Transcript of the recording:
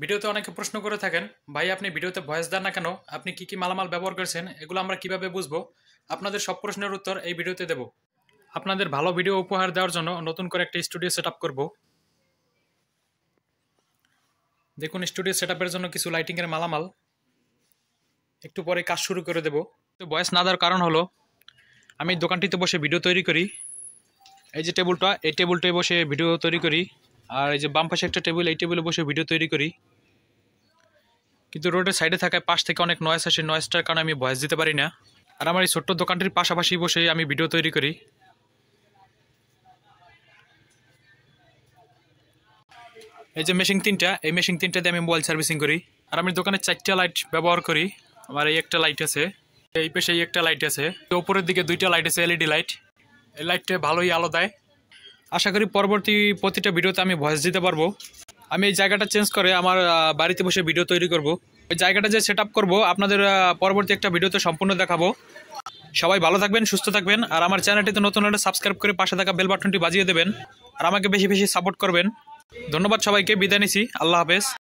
ভিডিওতে অনেকে প্রশ্ন করে থাকেন ভাই আপনি ভিডিওতে ভয়েস দেন না কেন আপনি কি কি মালামাল ব্যবহার করেছেন এগুলো আমরা কিভাবে বুঝবো আপনাদের সব প্রশ্নের উত্তর এই ভিডিওতে দেব আপনাদের ভালো ভিডিও উপহার দেওয়ার জন্য নতুন করে একটা স্টুডিও সেট আপ করবো দেখুন স্টুডিও সেট জন্য কিছু লাইটিংয়ের মালামাল একটু পরে কাজ শুরু করে দেব তো বয়স না দেওয়ার কারণ হলো আমি দোকানটিতে বসে ভিডিও তৈরি করি এই যে টেবিলটা এই টেবিলটায় বসে ভিডিও তৈরি করি আর এই যে বাম পাশে একটা টেবিল এই টেবিলে বসে ভিডিও তৈরি করি কিন্তু রোডের সাইডে থাকায় পাশ থেকে অনেক নয়েস আসে নয়েসটার কারণে আমি ভয়েস দিতে পারি না আর আমার এই ছোট্ট দোকানটির পাশাপাশি বসে আমি ভিডিও তৈরি করি এই যে মেশিন তিনটা এই মেশিন তিনটা দিয়ে আমি মোবাইল সার্ভিসিং করি আর আমি দোকানে চারটা লাইট ব্যবহার করি আমার এই একটা লাইট আছে এই পেশে এই একটা লাইট আছে ওপরের দিকে দুইটা লাইট আছে এলইডি লাইট এই লাইটটা ভালোই আলো দেয় আশা করি পরবর্তী প্রতিটা ভিডিওতে আমি ভয়েস দিতে পারবো আমি এই জায়গাটা চেঞ্জ করে আমার বাড়িতে বসে ভিডিও তৈরি করব। ওই জায়গাটা যে সেট আপ করবো আপনাদের পরবর্তী একটা ভিডিওতে সম্পূর্ণ দেখাবো সবাই ভালো থাকবেন সুস্থ থাকবেন আর আমার চ্যানেলটিতে নতুন হলে সাবস্ক্রাইব করে পাশে থাকা বেল বাটনটি বাজিয়ে দেবেন আর আমাকে বেশি বেশি সাপোর্ট করবেন ধন্যবাদ সবাইকে বিদায় নিছি আল্লাহ হাফেজ